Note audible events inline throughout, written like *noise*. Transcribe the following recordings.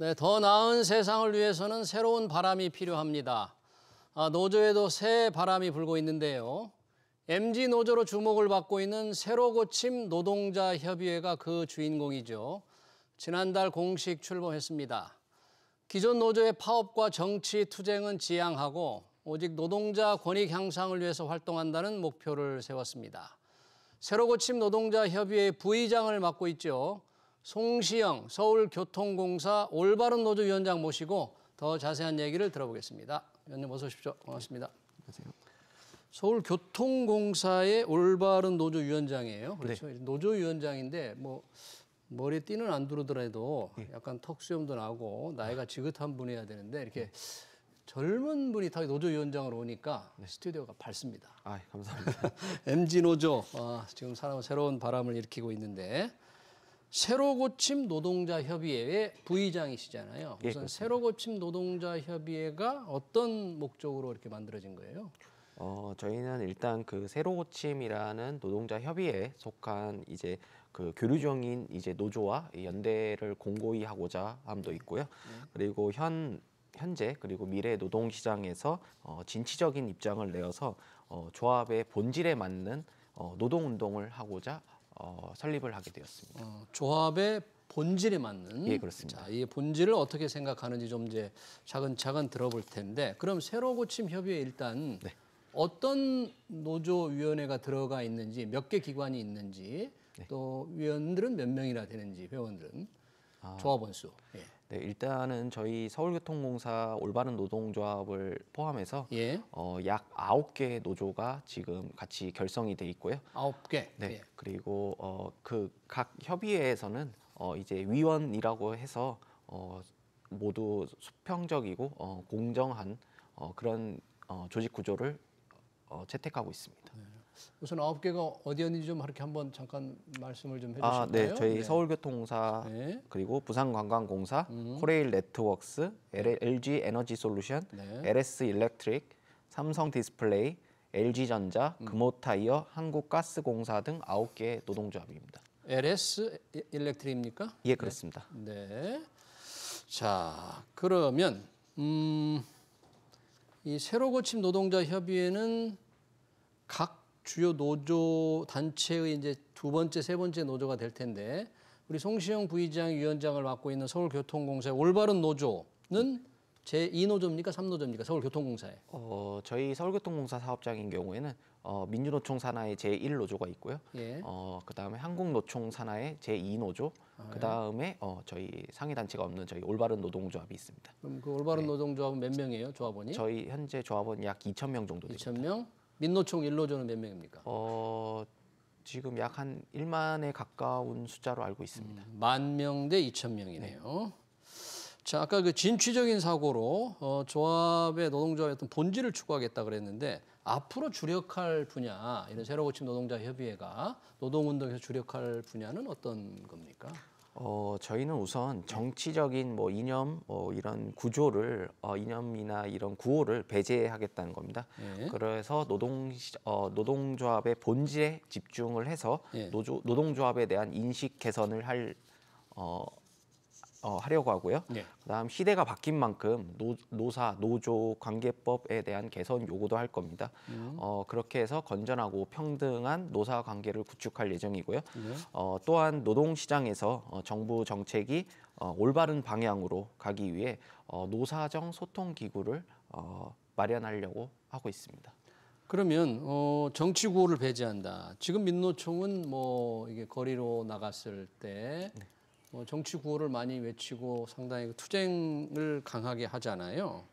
네, 더 나은 세상을 위해서는 새로운 바람이 필요합니다. 아, 노조에도 새 바람이 불고 있는데요. MG 노조로 주목을 받고 있는 새로 고침 노동자 협의회가 그 주인공이죠. 지난달 공식 출범했습니다. 기존 노조의 파업과 정치 투쟁은 지양하고 오직 노동자 권익 향상을 위해서 활동한다는 목표를 세웠습니다. 새로 고침 노동자 협의회 부의장을 맡고 있죠. 송시영 서울교통공사 올바른 노조 위원장 모시고 더 자세한 얘기를 들어보겠습니다. 위원님 어서 오십시오. 반갑습니다. 안녕하세요. 서울교통공사의 올바른 노조 위원장이에요. 네. 그렇죠. 네. 노조 위원장인데 뭐 머리 띠는 안 두르더라도 네. 약간 턱수염도 나고 나이가 지긋한 분이어야 되는데 이렇게 젊은 분이 다 노조 위원장으로 오니까 네. 스튜디오가 밝습니다. 아, 감사합니다. MG *laughs* 노조 아, 지금 새로운 바람을 일으키고 있는데 새로 고침 노동자 협의회의 부의장이시잖아요. 예, 우선 예, 새로 고침 노동자 협의회가 어떤 목적으로 이렇게 만들어진 거예요? 어, 저희는 일단 그 새로 고침이라는 노동자 협의회에 속한 이제 그 교류정인 이제 노조와 연대를 공고히 하고자 함도 있고요. 네. 그리고 현 현재 그리고 미래 노동 시장에서 어, 진취적인 입장을 내어서 어, 조합의 본질에 맞는 어, 노동 운동을 하고자 어, 설립을 하게 되었습니다. 어, 조합의 본질에 맞는 예 그렇습니다. 자, 이 본질을 어떻게 생각하는지 좀 이제 차근차근 들어볼 텐데 그럼 새로 고침 협의회 일단 네. 어떤 노조 위원회가 들어가 있는지 몇 개 기관이 있는지 네. 또 위원들은 몇 명이나 되는지 회원들은 아. 조합원 수. 예. 네, 일단은 저희 서울교통공사 올바른 노동조합을 포함해서 예. 어, 약 아홉 개 노조가 지금 같이 결성이 돼 있고요. 아홉 개. 네. 예. 그리고 어, 그각 협의회에서는 어, 이제 위원이라고 해서 어, 모두 수평적이고 어, 공정한 어, 그런 어, 조직 구조를 어, 채택하고 있습니다. 우선 아홉 개가 어디였는지 좀 이렇게 한번 잠깐 말씀을 좀 해주실까요? 아, 네, 저희 네. 서울교통공사 네. 그리고 부산관광공사, 음. 코레일 네트웍스, LG 에너지 솔루션, 네. LS 일렉트릭, 삼성 디스플레이, LG 전자, 음. 금호타이어, 한국가스공사 등 아홉 개 노동조합입니다. LS 일렉트릭입니까? 예, 그렇습니다. 네. 자, 그러면 음, 이 새로 고침 노동자 협의회는 각 주요 노조 단체의 이제 두 번째, 세 번째 노조가 될 텐데 우리 송시영 부의장 위원장을 맡고 있는 서울교통공사의 올바른 노조는 제2노조입니까? 3노조입니까? 서울교통공사에. 어, 저희 서울교통공사 사업장인 경우에는 어, 민주노총 산하의 제1노조가 있고요. 예. 어, 그다음에 한국노총 산하의 제2노조, 아, 예. 그다음에 어, 저희 상위 단체가 없는 저희 올바른 노동조합이 있습니다. 그럼 그 올바른 네. 노동조합은 몇 명이에요? 조합원이? 저희 현재 조합원 약 2천 명 정도 됩니다. 2천 명? 민노총 일로조는몇 명입니까? 어, 지금 약한 1만에 가까운 숫자로 알고 있습니다. 음, 만명 대 2천 명이네요. 네. 자, 아까 그 진취적인 사고로 어, 조합의 노동조합의 어떤 본질을 추구하겠다 그랬는데 앞으로 주력할 분야, 이런 새로 고침 노동자 협의회가 노동운동에서 주력할 분야는 어떤 겁니까? 어, 저희는 우선 정치적인 뭐 이념 뭐 이런 구조를 어, 이념이나 이런 구호를 배제하겠다는 겁니다. 예. 그래서 노동 어, 노동조합의 본질에 집중을 해서 예. 노조, 노동조합에 대한 인식 개선을 할 어, 어, 하려고 하고요. 네. 그다음 시대가 바뀐 만큼 노, 노사 노조 관계법에 대한 개선 요구도 할 겁니다. 음. 어, 그렇게 해서 건전하고 평등한 노사 관계를 구축할 예정이고요. 네. 어, 또한 노동 시장에서 어, 정부 정책이 어, 올바른 방향으로 가기 위해 어, 노사정 소통 기구를 어, 마련하려고 하고 있습니다. 그러면 어, 정치 구호를 배제한다. 지금 민노총은 뭐 이게 거리로 나갔을 때. 네. 뭐 정치 구호를 많이 외치고 상당히 그 투쟁을 강하게 하잖아요.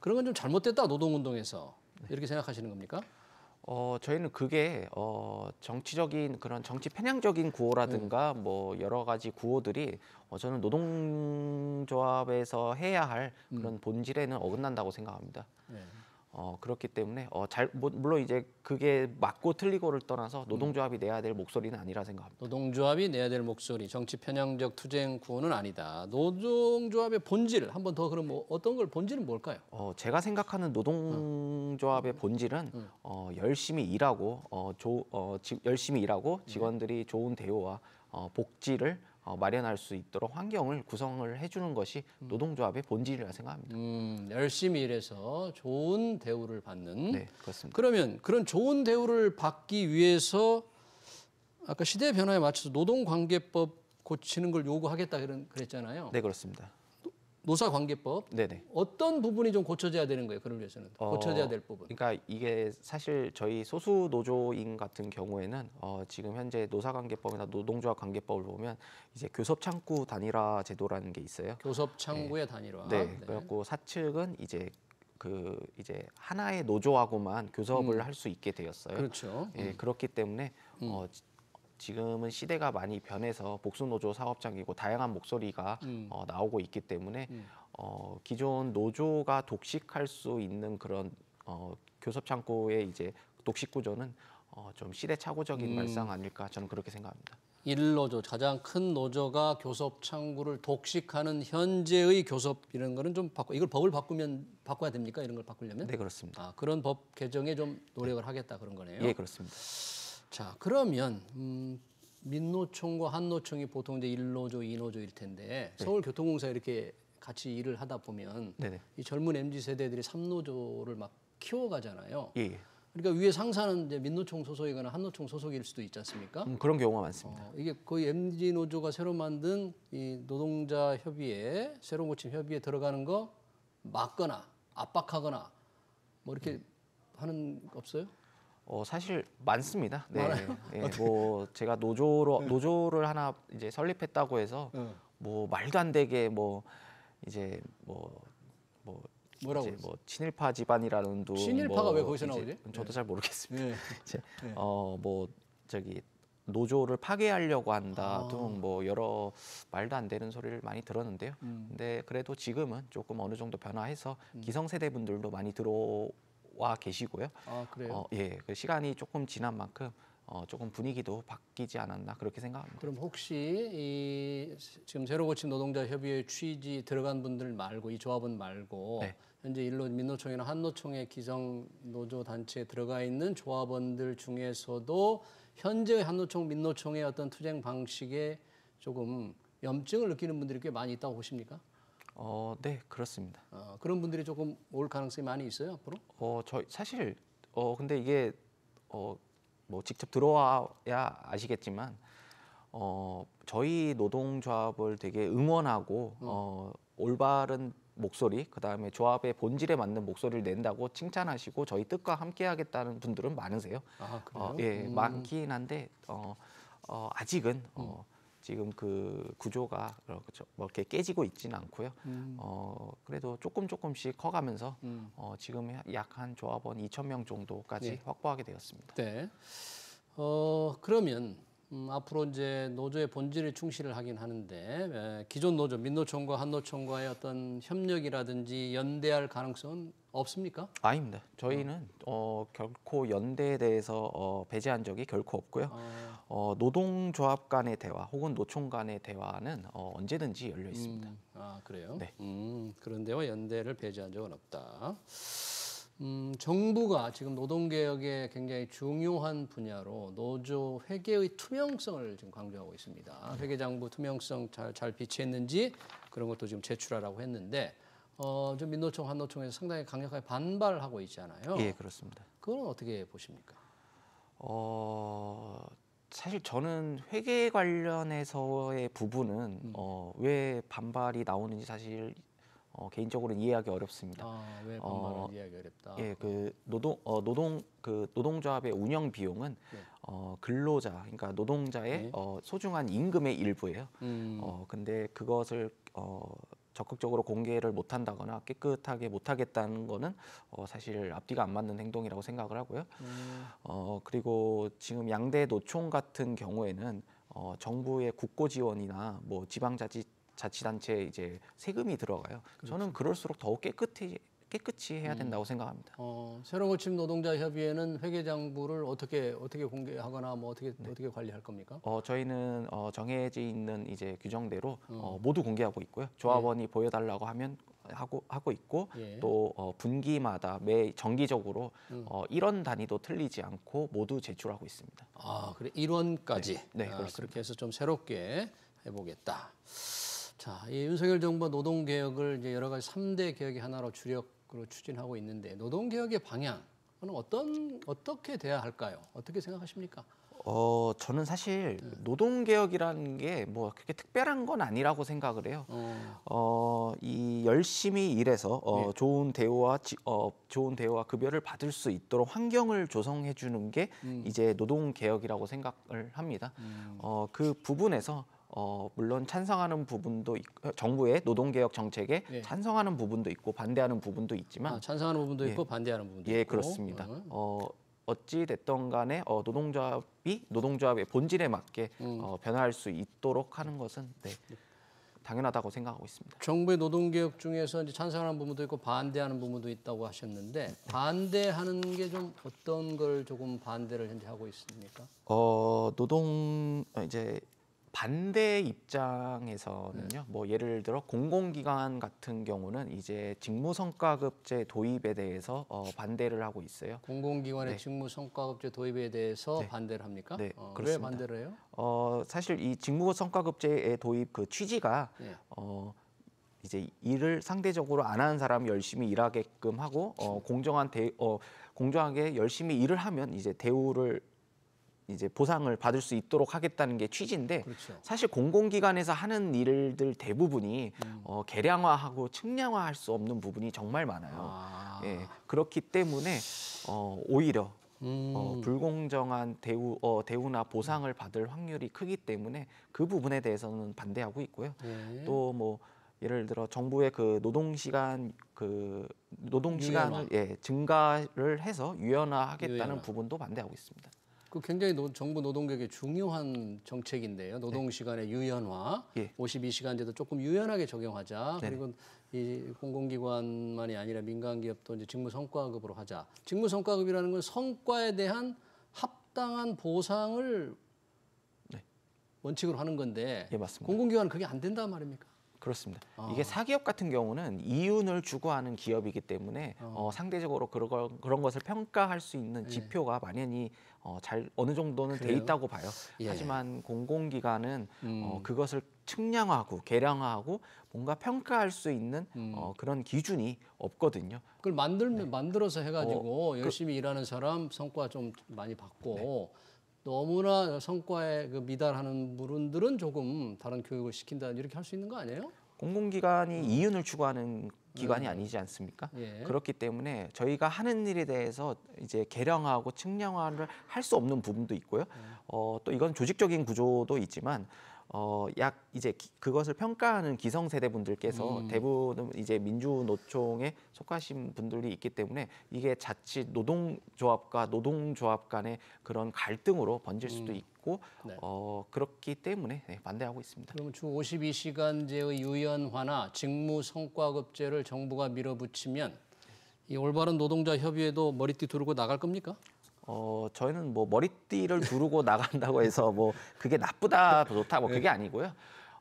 그런 건 좀 잘못됐다 노동운동에서 네. 이렇게 생각하시는 겁니까? 어, 저희는 그게 어, 정치적인 그런 정치 편향적인 구호라든가 음. 뭐 여러 가지 구호들이 어, 저는 노동조합에서 해야 할 음. 그런 음. 본질에는 어긋난다고 생각합니다. 네. 어, 그렇기 때문에 어, 잘 뭐, 물론 이제 그게 맞고 틀리고를 떠나서 음. 노동조합이 내야 될 목소리는 아니라 생각합니다. 노동조합이 내야 될 목소리, 정치 편향적 투쟁 구호는 아니다. 노동조합의 본질 한 번 더 그럼 뭐, 어떤 걸 본질은 뭘까요? 어, 제가 생각하는 노동조합의 음. 본질은 음. 어, 열심히 일하고 어, 조, 어, 지, 열심히 일하고 음. 직원들이 좋은 대우와 어, 복지를 어, 마련할 수 있도록 환경을 구성을 해주는 것이 음. 노동조합의 본질이라 생각합니다. 음, 열심히 일해서 좋은 대우를 받는. 네, 그렇습니다. 그러면 그런 좋은 대우를 받기 위해서 아까 시대 변화에 맞춰서 노동관계법 고치는 걸 요구하겠다 그랬잖아요 네, 그렇습니다. 노사관계법 네네. 어떤 부분이 좀 고쳐져야 되는 거예요? 그런 위해서는 어, 고쳐져야 될 부분. 그러니까 이게 사실 저희 소수 노조인 같은 경우에는 어, 지금 현재 노사관계법이나 노동조합관계법을 보면 이제 교섭창구 단일화 제도라는 게 있어요. 교섭창구의 네. 단일화. 네. 네. 그래갖고 사측은 이제 그 이제 하나의 노조하고만 교섭을 음. 할수 있게 되었어요. 그렇죠. 예, 음. 그렇기 때문에 음. 어, 지금은 시대가 많이 변해서 복수노조 사업장이고 다양한 목소리가 음. 어, 나오고 있기 때문에 음. 어, 기존 노조가 독식할 수 있는 그런 어, 교섭 창구의 이제 독식 구조는 어, 좀 시대착오적인 음. 발상 아닐까 저는 그렇게 생각합니다. 일노조 가장 큰 노조가 교섭 창구를 독식하는 현재의 교섭 이런 거는 좀 바꿔 이걸 법을 바꾸면 바꿔야 됩니까 이런 걸 바꾸려면? 네 그렇습니다. 아, 그런 법 개정에 좀 노력을 하겠다 그런 거네요. 예 그렇습니다. 자, 그러면 음, 민노총과 한노총이 보통 이제 1노조, 2노조일 텐데 네. 서울교통공사 이렇게 같이 일을 하다 보면 네네. 이 젊은 MZ 세대들이 3노조를 막 키워가잖아요. 예. 그러니까 위에 상사는 이제 민노총 소속이거나 한노총 소속일 수도 있지 않습니까? 음, 그런 경우가 많습니다. 어, 이게 거의 MZ 노조가 새로 만든 이 노동자 협의회, 새로 고친 협의에 들어가는 거 막거나 압박하거나 뭐 이렇게 음. 하는 거 없어요? 어, 사실 많습니다. 네. 네. 뭐 제가 노조로 네. 노조를 하나 이제 설립했다고 해서 네. 뭐 말도 안 되게 뭐 이제 뭐 뭐 뭐 뭐라고 이제 뭐 친일파 집안이라는 운 친일파가 뭐왜 거기서 나오지? 저도 네. 잘 모르겠습니다. 네. *laughs* 이제 네. 어뭐 저기 노조를 파괴하려고 한다 아. 등뭐 여러 말도 안 되는 소리를 많이 들었는데요. 음. 근데 그래도 지금은 조금 어느 정도 변화해서 음. 기성세대분들도 많이 들어 와 계시고요. 아 그래요? 어, 예, 그 시간이 조금 지난 만큼 어, 조금 분위기도 바뀌지 않았나 그렇게 생각합니다. 그럼 혹시 이 지금 새로 고침 노동자 협의회 취지 들어간 분들 말고 이 조합은 말고 네. 현재 일론 민노총이나 한노총의 기성 노조 단체에 들어가 있는 조합원들 중에서도 현재 한노총 민노총의 어떤 투쟁 방식에 조금 염증을 느끼는 분들이 꽤 많이 있다고 보십니까? 어, 네, 그렇습니다. 어, 그런 분들이 조금 올 가능성이 많이 있어요 앞으로? 어, 저 사실 어 근데 이게 어뭐 직접 들어와야 아시겠지만 어 저희 노동조합을 되게 응원하고 음. 어 올바른 목소리 그다음에 조합의 본질에 맞는 목소리를 낸다고 칭찬하시고 저희 뜻과 함께 하겠다는 분들은 많으세요. 아 그래요? 어, 예, 음. 많긴 한데 어, 어 아직은 어 음. 지금 그 구조가 그렇 뭐 이렇게 깨지고 있지는 않고요. 음. 어, 그래도 조금 조금씩 커가면서 음. 어, 지금 약 한 조합원 2천 명 정도까지 네. 확보하게 되었습니다. 네. 어, 그러면 음, 앞으로 이제 노조의 본질을 충실을 하긴 하는데 에, 기존 노조 민노총과 한노총과의 어떤 협력이라든지 연대할 가능성은 없습니까? 아닙니다. 저희는 음. 어, 결코 연대에 대해서 어, 배제한 적이 결코 없고요. 아. 어, 노동조합 간의 대화 혹은 노총 간의 대화는 어, 언제든지 열려 음. 있습니다. 음. 아 그래요? 네. 음, 그런데와 연대를 배제한 적은 없다. 음, 정부가 지금 노동개혁의 굉장히 중요한 분야로 노조 회계의 투명성을 지금 강조하고 있습니다. 네. 회계장부 투명성 잘, 잘 비치했는지 그런 것도 지금 제출하라고 했는데 어, 좀 민노총, 한노총에서 상당히 강력하게 반발하고 있잖아요. 예, 그렇습니다. 그건 어떻게 보십니까? 어, 사실 저는 회계 관련해서의 부분은 음. 어, 왜 반발이 나오는지 사실 어, 개인적으로는 이해하기 어렵습니다. 아, 왜 반발을 어, 이해하기 어렵다. 예, 그 노동 어, 노동 그 노동조합의 운영 비용은 네. 어, 근로자 그러니까 노동자의 네. 어, 소중한 임금의 일부예요. 음. 어, 근데 그것을 어, 적극적으로 공개를 못한다거나 깨끗하게 못하겠다는 거는 어, 사실 앞뒤가 안 맞는 행동이라고 생각을 하고요. 음. 어, 그리고 지금 양대 노총 같은 경우에는 어, 정부의 국고 지원이나 뭐 지방자치 자치단체 이제 세금이 들어가요. 그렇죠. 저는 그럴수록 더욱 깨끗해 깨끗이 해야 음. 된다고 생각합니다. 어, 새로고침 노동자 협의회는 회계장부를 어떻게 어떻게 공개하거나 뭐 어떻게 네. 어떻게 관리할 겁니까? 어, 저희는 어, 정해져 있는 이제 규정대로 음. 어, 모두 공개하고 있고요. 조합원이 네. 보여달라고 하면 하고 하고 있고 예. 또 어, 분기마다 매 정기적으로 음. 어, 1원 단위도 틀리지 않고 모두 제출하고 있습니다. 아 그래 1원까지 네, 네 아, 그렇게 해서 좀 새롭게 해보겠다. 자, 이 윤석열 정부 노동 개혁을 이제 여러 가지 삼대 개혁의 하나로 주력 적극으로 추진하고 있는데 노동 개혁의 방향은 어떤 어떻게 돼야 할까요? 어떻게 생각하십니까? 어 저는 사실 네. 노동 개혁이라는 게 뭐 그렇게 특별한 건 아니라고 생각을 해요. 어이 어, 어 열심히 일해서 어, 네. 좋은 대우와 지, 어, 좋은 대우와 급여를 받을 수 있도록 환경을 조성해 주는 게 음. 이제 노동 개혁이라고 생각을 합니다. 음. 어그 부분에서 어, 물론 찬성하는 부분도 있, 정부의 노동개혁 정책에 예. 찬성하는 부분도 있고 반대하는 부분도 있지만 아, 찬성하는 부분도 예. 있고 반대하는 부분도 예, 있고 그렇습니다. 음. 어, 어 어찌 됐던 간에 어, 노동조합이 노동조합의 본질에 맞게 음. 어, 변화할 수 있도록 하는 것은 네, 당연하다고 생각하고 있습니다. 정부의 노동개혁 중에서 이제 찬성하는 부분도 있고 반대하는 부분도 있다고 하셨는데 반대하는 게 좀 어떤 걸 조금 반대를 현재 하고 있습니까? 어 노동 아, 이제 반대 입장에서는요. 음. 뭐 예를 들어 공공기관 같은 경우는 이제 직무성과급제 도입에 대해서 어, 반대를 하고 있어요. 공공기관의 네. 직무성과급제 도입에 대해서 네. 반대를 합니까? 네, 어, 그렇왜 반대를 해요? 어, 사실 이 직무성과급제의 도입 그 취지가 네. 어, 이제 일을 상대적으로 안 하는 사람 열심히 일하게끔 하고 어, 네. 공정한 대, 어, 공정하게 열심히 일을 하면 이제 대우를 이제 보상을 받을 수 있도록 하겠다는 게 취지인데 그렇죠. 사실 공공기관에서 하는 일들 대부분이 음. 어, 개량화하고 측량화할 수 없는 부분이 정말 많아요. 아. 예, 그렇기 때문에 어, 오히려 어, 음. 어, 불공정한 대우, 어, 대우나 보상을 받을 확률이 크기 때문에 그 부분에 대해서는 반대하고 있고요. 네. 예. 또뭐 예를 들어 정부의 그 노동 시간 그 노동 시간을 예, 증가를 해서 유연화하겠다는 유연화. 부분도 반대하고 있습니다. 그 굉장히 노, 정부 노동계혁의 중요한 정책인데요. 네. 노동 시간의 유연화, 예. 52시간제도 조금 유연하게 적용하자. 네 그리고 이 공공기관만이 아니라 민간 기업도 이제 직무 성과급으로 하자. 직무 성과급이라는 건 성과에 대한 합당한 보상을 네. 원칙으로 하는 건데 예, 공공기관은 그게 안 된단 말입니까? 그렇습니다. 아. 이게 사기업 같은 경우는 이윤을 주고하는 기업이기 때문에 어. 어, 상대적으로 그런, 그런 것을 평가할 수 있는 예. 지표가 만연히 어, 잘 어느 정도는 그래요? 돼 있다고 봐요. 예. 예. 하지만 공공기관은 어, 음. 어, 그것을 측량하고개량하고 뭔가 평가할 수 있는 음. 어, 그런 기준이 없거든요. 그걸 만들면 네. 만들어서 해가지고 어, 그 열심히 그, 일하는 사람 성과 좀 많이 받고. 네. 너무나 성과에 그 미달하는 부분들은 조금 다른 교육을 시킨다 이렇게 할 수 있는 거 아니에요? 공공기관이 음. 이윤을 추구하는 기관이 음. 아니지 않습니까? 예. 그렇기 때문에 저희가 하는 일에 대해서 이제 개량하고 측량화를 할 수 없는 부분도 있고요. 음. 어, 또 이건 조직적인 구조도 있지만 어, 약 이제 기, 그것을 평가하는 기성 세대분들께서 음. 대부분 이제 민주노총에 속하신 분들이 있기 때문에 이게 자칫 노동조합과 노동조합 간의 그런 갈등으로 번질 수도 음. 있고 네. 어, 그렇기 때문에 네, 반대하고 있습니다. 그러면 주 52시간제의 유연화나 직무 성과급제를 정부가 밀어붙이면 이 올바른 노동자 협의회도 머리띠 두르고 나갈 겁니까? 어, 저희는 뭐 머리띠를 두르고 *laughs* 나간다고 해서 뭐 그게 나쁘다, 좋다 뭐 네. 그게 아니고요.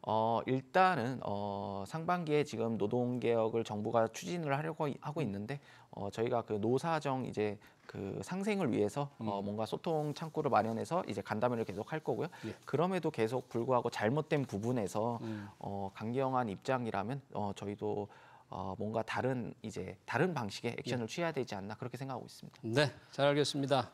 어, 일단은 어, 상반기에 지금 노동 개혁을 정부가 추진을 하려고 하고 있는데 어, 저희가 그 노사정 이제 그 상생을 위해서 어, 음. 어, 뭔가 소통 창구를 마련해서 이제 간담회를 계속 할 거고요. 예. 그럼에도 계속 불구하고 잘못된 부분에서 음. 어, 강경한 입장이라면 어, 저희도 어, 뭔가 다른 이제 다른 방식의 예. 액션을 취해야 되지 않나 그렇게 생각하고 있습니다. 네, 잘 알겠습니다.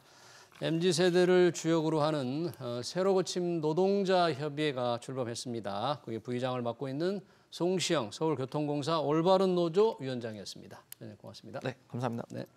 MZ 세대를 주역으로 하는 어, 새로 고침 노동자 협의회가 출범했습니다. 그게 부의장을 맡고 있는 송시영 서울교통공사 올바른 노조 위원장이었습니다. 네, 고맙습니다. 네, 감사합니다. 네.